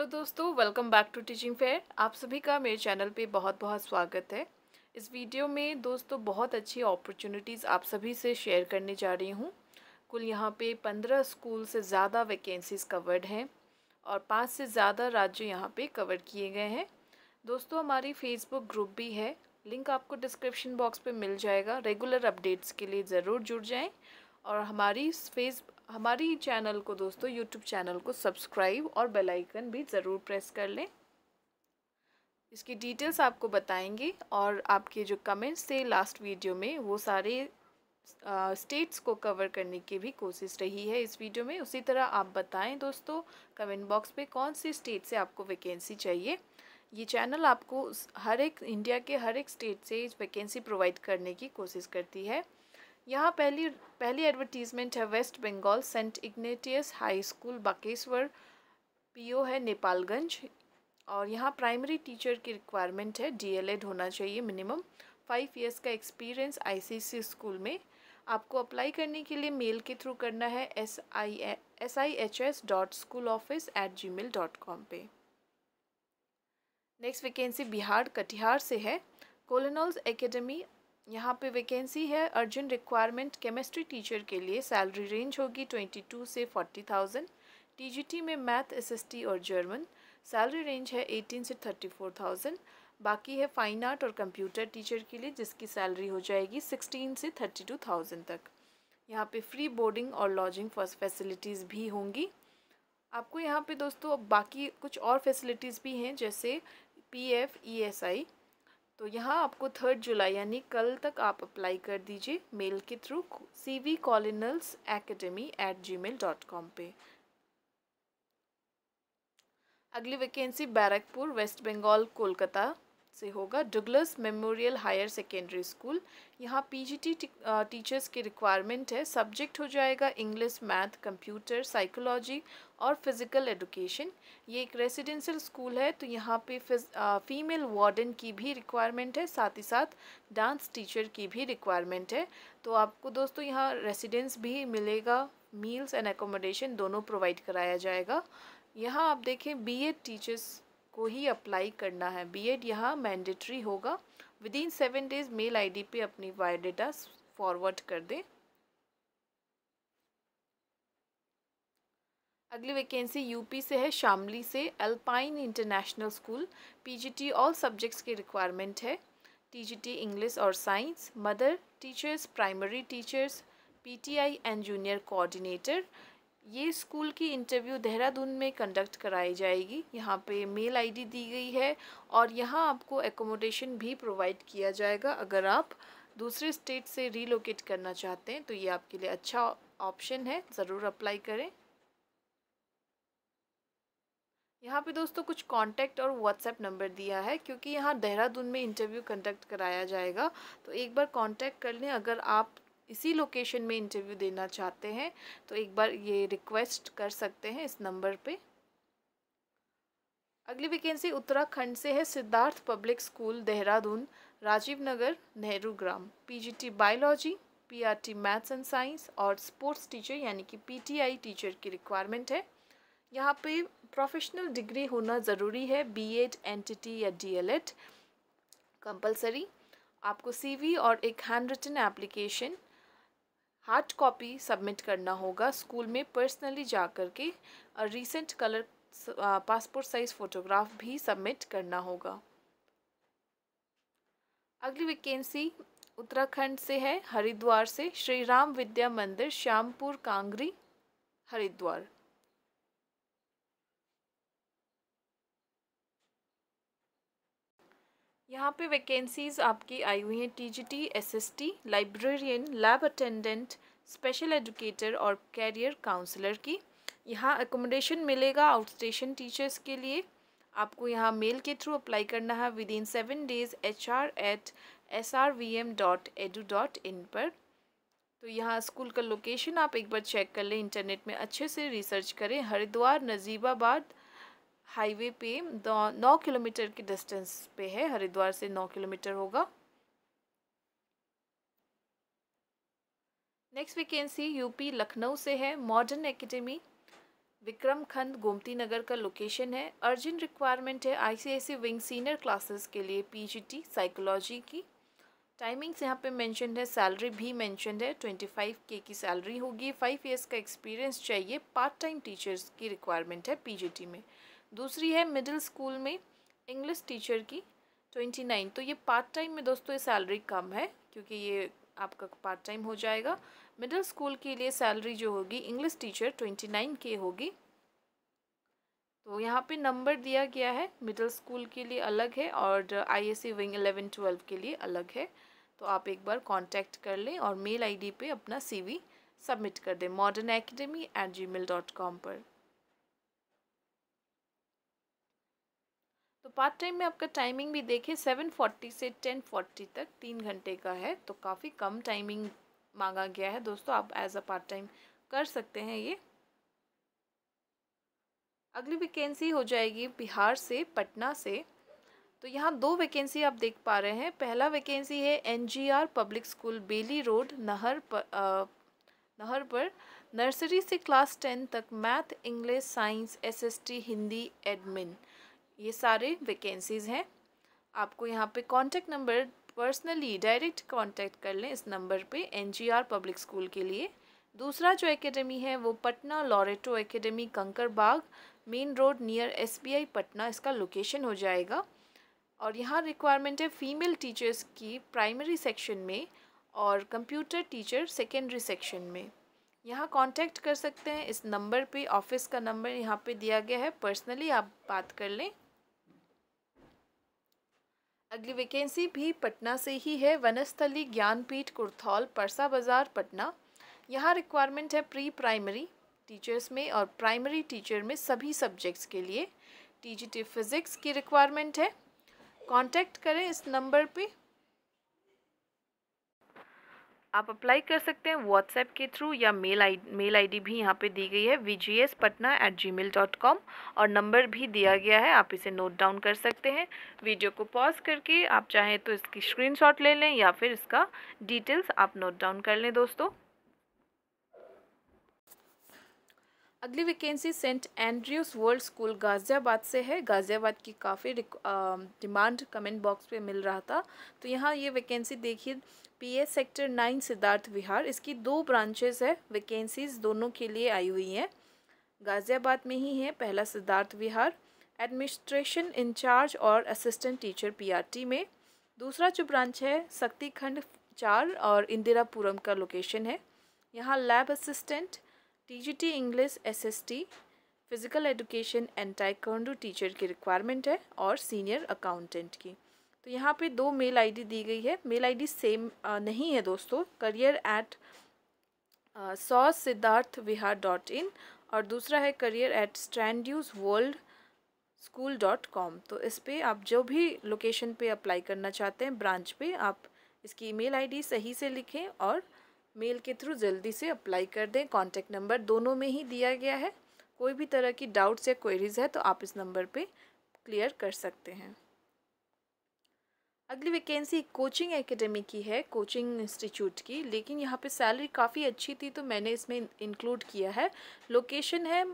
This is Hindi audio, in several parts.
हेलो दोस्तों welcome back to teaching fair आप सभी का मेरे चैनल पे बहुत बहुत स्वागत है इस वीडियो में दोस्तों बहुत अच्छी अपॉर्चुनिटीज़ आप सभी से शेयर करने जा रही हूँ कुल यहाँ पे पंद्रह स्कूल से ज़्यादा वैकेंसीज़ कवर्ड हैं और पाँच से ज़्यादा राज्य यहाँ पे कवर किए गए हैं दोस्तों हमारी फेसबुक ग्रुप भी है लिंक आपको डिस्क्रिप्शन बॉक्स पर मिल जाएगा रेगुलर अपडेट्स के लिए ज़रूर जुड़ जाएँ और हमारी फेस हमारी चैनल को दोस्तों यूट्यूब चैनल को सब्सक्राइब और बेल आइकन भी ज़रूर प्रेस कर लें इसकी डिटेल्स आपको बताएंगे और आपके जो कमेंट्स थे लास्ट वीडियो में वो सारे स्टेट्स को कवर करने की भी कोशिश रही है इस वीडियो में उसी तरह आप बताएं दोस्तों कमेंट बॉक्स में कौन से स्टेट से आपको वैकेंसी चाहिए ये चैनल आपको हर एक इंडिया के हर एक स्टेट से वैकेंसी प्रोवाइड करने की कोशिश करती है यहाँ पहली पहली एडवर्टीज़मेंट है West Bengal Saint Ignatius High School Bakeshwar P O है नेपालगंज और यहाँ प्राइमरी टीचर की रिक्वायरमेंट है डीएलएड होना चाहिए मिनिमम फाइव ईयर्स का एक्सपीरियंस आईसीसी स्कूल में आपको अप्लाई करने के लिए मेल के थ्रू करना है S I S I H S dot school office at ji mail dot com पर नेक्स्ट वैकेंसी बिहार कटिहार से है कोलोनल्स एकेडमी यहाँ पे वैकेंसी है अर्जेंट रिक्वायरमेंट केमिस्ट्री टीचर के लिए सैलरी रेंज होगी ट्वेंटी टू से फोर्टी थाउजेंड टीजीटी में मैथ एसएसटी और जर्मन सैलरी रेंज है एटीन से थर्टी फोर थाउजेंड बाकी है फाइन आर्ट और कंप्यूटर टीचर के लिए जिसकी सैलरी हो जाएगी सिक्सटीन से थर्टी टू थाउजेंड तक यहाँ पे फ्री बोर्डिंग और लॉजिंग फैसिलिटीज़ भी होंगी आपको यहाँ पे दोस्तों बाकी कुछ और फैसिलिटीज़ भी हैं जैसे P F E S I तो यहाँ आपको थर्ड जुलाई यानी कल तक आप अप्लाई कर दीजिए मेल के through C V colonels academy at ji mail dot com पर अगली वैकेंसी बैरकपुर वेस्ट बंगाल कोलकाता से होगा Douglas Memorial Higher Secondary School यहाँ पीजीटी टीचर्स की रिक्वायरमेंट है सब्जेक्ट हो जाएगा इंग्लिश मैथ कंप्यूटर साइकोलॉजी और फिज़िकल एडुकेशन ये एक रेसिडेंशियल स्कूल है तो यहाँ पे फीमेल वार्डन की भी रिक्वायरमेंट है साथ ही साथ डांस टीचर की भी रिक्वायरमेंट है तो आपको दोस्तों यहाँ रेसिडेंस भी मिलेगा मील्स एंड एकोमोडेशन दोनों प्रोवाइड कराया जाएगा यहाँ आप देखें बी एड टीचर्स को ही अप्लाई करना है बी एड यहाँ मैंडेटरी होगा within seven days mail ID पे अपनी बायोडेटा फॉरवर्ड कर दें अगली वैकेंसी यूपी से है शामली से Alpine International School PGT all subjects की रिक्वायरमेंट है टीजीटी इंग्लिश और science mother teachers primary teachers PTI and junior coordinator ये स्कूल की इंटरव्यू देहरादून में कंडक्ट कराई जाएगी यहाँ पे मेल आईडी दी गई है और यहाँ आपको एकोमोडेशन भी प्रोवाइड किया जाएगा अगर आप दूसरे स्टेट से रीलोकेट करना चाहते हैं तो ये आपके लिए अच्छा ऑप्शन है ज़रूर अप्लाई करें यहाँ पे दोस्तों कुछ कांटेक्ट और व्हाट्सएप नंबर दिया है क्योंकि यहाँ देहरादून में इंटरव्यू कंडक्ट कराया जाएगा तो एक बार कांटेक्ट कर लें अगर आप इसी लोकेशन में इंटरव्यू देना चाहते हैं तो एक बार ये रिक्वेस्ट कर सकते हैं इस नंबर पे अगली वैकेंसी उत्तराखंड से है Siddharth public school Dehradun Rajiv Nagar Nehru Gram PGT biology PRT maths and science और स्पोर्ट्स टीचर यानी कि पीटीआई टीचर की रिक्वायरमेंट है यहाँ पे प्रोफेशनल डिग्री होना ज़रूरी है बीएड एनटीटी या डीएलएड कंपलसरी आपको सीवी और एक hand written application hard copy submit करना होगा स्कूल में पर्सनली जा कर के recent colour passport size photograph भी सबमिट करना होगा अगली वैकेंसी उत्तराखंड से है हरिद्वार से श्री राम विद्या मंदिर श्यामपुर कांगरी हरिद्वार यहाँ पे वैकेंसीज़ आपकी आई हुई हैं TGT SST librarian lab attendant special educator और कैरियर काउंसलर की यहाँ एकोमोडेशन मिलेगा आउट स्टेशन टीचर्स के लिए आपको यहाँ मेल के थ्रू अप्लाई करना है within seven days H R at S R V M dot edu dot in पर तो यहाँ स्कूल का लोकेशन आप एक बार चेक कर लें इंटरनेट में अच्छे से रिसर्च करें हरिद्वार नजीबाबाद हाईवे पे नौ किलोमीटर के डिस्टेंस पे है हरिद्वार से नौ किलोमीटर होगा नेक्स्ट वैकेंसी यूपी लखनऊ से है मॉडर्न एकेडमी विक्रम खंड गोमती नगर का लोकेशन है अर्जेंट रिक्वायरमेंट है आईसीआईसी विंग सीनियर क्लासेस के लिए पीजीटी साइकोलॉजी की टाइमिंग्स यहाँ पे मेंशन है सैलरी भी मेंशन है ट्वेंटी फाइव के की सैलरी होगी फाइव इयर्स का एक्सपीरियंस चाहिए पार्ट टाइम टीचर्स की रिक्वायरमेंट है पी में दूसरी है मिडिल स्कूल में इंग्लिश टीचर की ट्वेंटी नाइन तो ये पार्ट टाइम में दोस्तों ये सैलरी कम है क्योंकि ये आपका पार्ट टाइम हो जाएगा मिडिल स्कूल के लिए सैलरी जो होगी इंग्लिश टीचर ट्वेंटी नाइन के होगी तो यहाँ पे नंबर दिया गया है मिडिल स्कूल के लिए अलग है और आईएससी विंग एलेवन ट्वेल्व के लिए अलग है तो आप एक बार कांटेक्ट कर लें और मेल आईडी पे अपना सीवी सबमिट कर दें modern academy at ji mail dot com पर तो पार्ट टाइम में आपका टाइमिंग भी देखिए सेवन फोर्टी से टेन फोर्टी तक तीन घंटे का है तो काफ़ी कम टाइमिंग मांगा गया है दोस्तों आप एज अ पार्ट टाइम कर सकते हैं ये अगली वैकेंसी हो जाएगी बिहार से पटना से तो यहाँ दो वैकेंसी आप देख पा रहे हैं पहला वैकेंसी है NGR public school Bailey road नहर पर आ, नहर पर नर्सरी से क्लास टेन तक math English science SST Hindi admin ये सारे वैकेंसीज़ हैं आपको यहाँ पे contact number personally direct contact कर लें इस नंबर पे एनजीआर पब्लिक स्कूल के लिए दूसरा जो एकेडमी है वो Patna Loreto academy Kankarbagh main road near SBI Patna इसका लोकेशन हो जाएगा और यहाँ रिक्वायरमेंट है फ़ीमेल टीचर्स की प्राइमरी सेक्शन में और कंप्यूटर टीचर सेकेंडरी सेक्शन में यहाँ कांटेक्ट कर सकते हैं इस नंबर पे ऑफिस का नंबर यहाँ पे दिया गया है पर्सनली आप बात कर लें अगली वैकेंसी भी पटना से ही है वनस्थली ज्ञानपीठ कुरथौल परसा बाज़ार पटना यहाँ रिक्वायरमेंट है प्री प्राइमरी टीचर्स में और प्राइमरी टीचर में सभी सब्जेक्ट्स के लिए टीजीटी फिज़िक्स की रिक्वायरमेंट है कांटेक्ट करें इस नंबर पे आप अप्लाई कर सकते हैं व्हाट्सएप के थ्रू या मेल आई मेल आईडी भी यहाँ पे दी गई है V G S Patna at ji mail dot com और नंबर भी दिया गया है आप इसे नोट डाउन कर सकते हैं वीडियो को पॉज करके आप चाहें तो इसकी स्क्रीनशॉट ले लें या फिर इसका डिटेल्स आप नोट डाउन कर लें दोस्तों अगली vacancy saint Andrews world school Ghaziabad से है गाज़ियाबाद की काफ़ी डिमांड कमेंट बॉक्स पे मिल रहा था तो यहाँ ये वैकेंसी देखिए PA sector nine Siddharth Vihar इसकी दो ब्रांचेस है वैकेंसीज़ दोनों के लिए आई हुई हैं गाज़ियाबाद में ही है पहला सिद्धार्थ विहार एडमिनिस्ट्रेशन इंचार्ज और असिस्टेंट टीचर पी में दूसरा जो ब्रांच है शक्तिखंड चार और इंदिरापुरम का लोकेशन है यहाँ lab assistant T S T physical education and taekwondo teacher की रिक्वायरमेंट है और सीनियर अकाउंटेंट की तो यहाँ पे दो मेल आईडी दी गई है मेल आईडी सेम नहीं है दोस्तों करियर एट सौ सिद्धार्थ विहार डॉट इन और दूसरा है career at Strand world school dot com तो इस पर आप जो भी लोकेशन पे अप्लाई करना चाहते हैं ब्रांच पे आप इसकी ईमेल आईडी सही से लिखें और मेल के थ्रू जल्दी से अप्लाई कर दें कॉन्टैक्ट नंबर दोनों में ही दिया गया है कोई भी तरह की डाउट्स या क्वेरीज है तो आप इस नंबर पे क्लियर कर सकते हैं अगली वैकेंसी कोचिंग एकेडमी की है कोचिंग इंस्टीट्यूट की लेकिन यहाँ पे सैलरी काफ़ी अच्छी थी तो मैंने इसमें इंक्लूड किया है लोकेशन है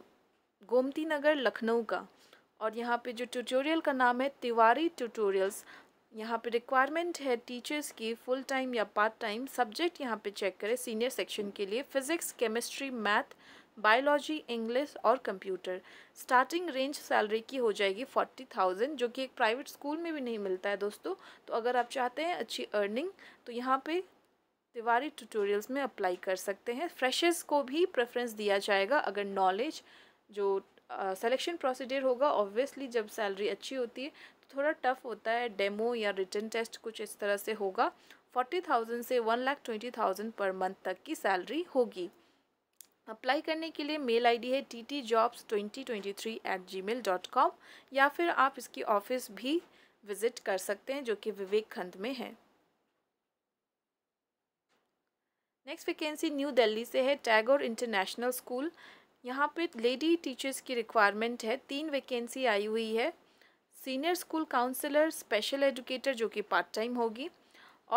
गोमती नगर लखनऊ का और यहाँ पे जो ट्यूटोरियल का नाम है तिवारी ट्यूटोरियल्स यहाँ पे रिक्वायरमेंट है टीचर्स की फुल टाइम या पार्ट टाइम सब्जेक्ट यहाँ पे चेक करें सीनियर सेक्शन के लिए physics chemistry math biology English और कंप्यूटर स्टार्टिंग रेंज सैलरी की हो जाएगी फोर्टी थाउजेंड जो कि एक प्राइवेट स्कूल में भी नहीं मिलता है दोस्तों तो अगर आप चाहते हैं अच्छी अर्निंग तो यहाँ पे तिवारी ट्यूटोरियल्स में अप्लाई कर सकते हैं फ्रेशर्स को भी प्रेफरेंस दिया जाएगा अगर नॉलेज जो सेलेक्शन uh, प्रोसीजर होगा ऑब्वियसली जब सैलरी अच्छी होती है थोड़ा टफ होता है डेमो या रिटर्न टेस्ट कुछ इस तरह से होगा फोर्टी थाउजेंड से one lakh twenty thousand per month तक की सैलरी होगी अप्लाई करने के लिए मेल आईडी है T T jobs twenty twenty three at ji mail dot com या फिर आप इसकी ऑफिस भी विज़िट कर सकते हैं जो कि विवेक खंड में है नेक्स्ट वैकेंसी न्यू दिल्ली से है टैगोर इंटरनेशनल स्कूल यहाँ पे लेडी टीचर्स की रिक्वायरमेंट है तीन वैकेंसी आई हुई है senior school counsellor special educator जो कि पार्ट टाइम होगी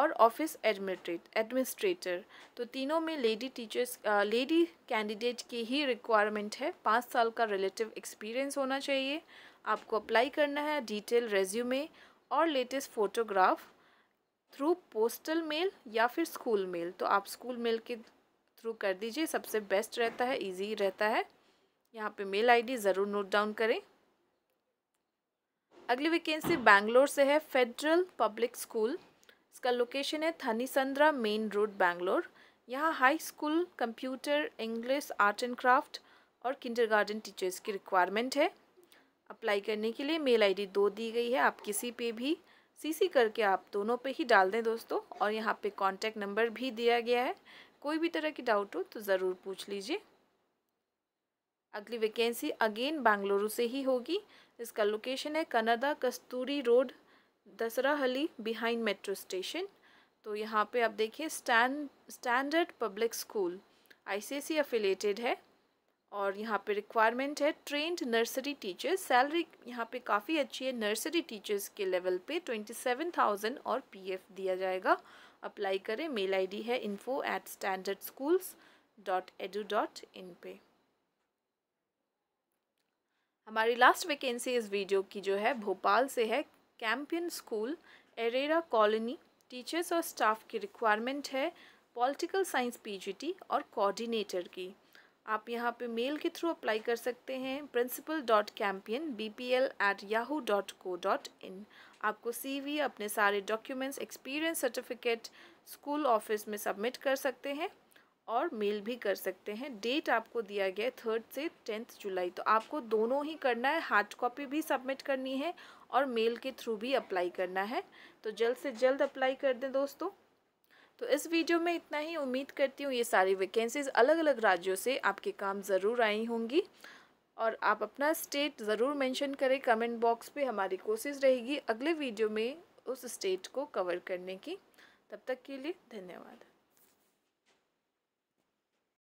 और ऑफिस एडमिनिस्ट्रेट एडमिनिस्ट्रेटर तो तीनों में लेडी टीचर्स लेडी कैंडिडेट की ही रिक्वायरमेंट है पाँच साल का रिलेटिव एक्सपीरियंस होना चाहिए आपको अप्लाई करना है डिटेल रेज्यूमे और latest photograph through postal mail या फिर स्कूल मेल तो आप स्कूल मेल के थ्रू कर दीजिए सबसे बेस्ट रहता है इजी रहता है यहाँ पे मेल आईडी ज़रूर नोट डाउन करें अगली वैकेंसी बैंगलोर से है फेडरल पब्लिक स्कूल इसका लोकेशन है थनीसंद्रा मेन रोड बैंगलोर यहाँ high school computer English art and craft और किंडरगार्टन टीचर्स की रिक्वायरमेंट है अप्लाई करने के लिए मेल आईडी दो दी गई है आप किसी पे भी सीसी करके आप दोनों पे ही डाल दें दोस्तों और यहाँ पे कांटेक्ट नंबर भी दिया गया है कोई भी तरह की डाउट हो तो ज़रूर पूछ लीजिए अगली वैकेंसी अगेन बेंगलुरु से ही होगी इसका लोकेशन है कनाडा कस्तूरी रोड दसरा हली बिहाइंड मेट्रो स्टेशन तो यहाँ पे आप देखिए stand standard public school ICSE affiliated है और यहाँ पे रिक्वायरमेंट है ट्रेंड नर्सरी टीचर्स सैलरी यहाँ पे काफ़ी अच्छी है नर्सरी टीचर्स के लेवल पे ट्वेंटी सेवन थाउजेंड और पीएफ दिया जाएगा अप्लाई करें मेल आईडी है info at standard schools dot edu dot in पे हमारी लास्ट वैकेंसी इस वीडियो की जो है भोपाल से है Campion school Arera colony teachers और स्टाफ की रिक्वायरमेंट है पॉलिटिकल साइंस पीजीटी और कोऑर्डिनेटर की आप यहाँ पे मेल के थ्रू अप्लाई कर सकते हैं principal dot Campion B P L at Yahoo dot co dot in आपको सीवी अपने सारे documents experience certificate school office में सबमिट कर सकते हैं और मेल भी कर सकते हैं डेट आपको दिया गया है थर्ड से टेंथ जुलाई तो आपको दोनों ही करना है हार्ड कॉपी भी सबमिट करनी है और मेल के थ्रू भी अप्लाई करना है तो जल्द से जल्द अप्लाई कर दें दोस्तों तो इस वीडियो में इतना ही उम्मीद करती हूँ ये सारी वैकेंसीज अलग अलग राज्यों से आपके काम ज़रूर आई होंगी और आप अपना स्टेट ज़रूर मेंशन करें कमेंट बॉक्स पे हमारी कोशिश रहेगी अगले वीडियो में उस स्टेट को कवर करने की तब तक के लिए धन्यवाद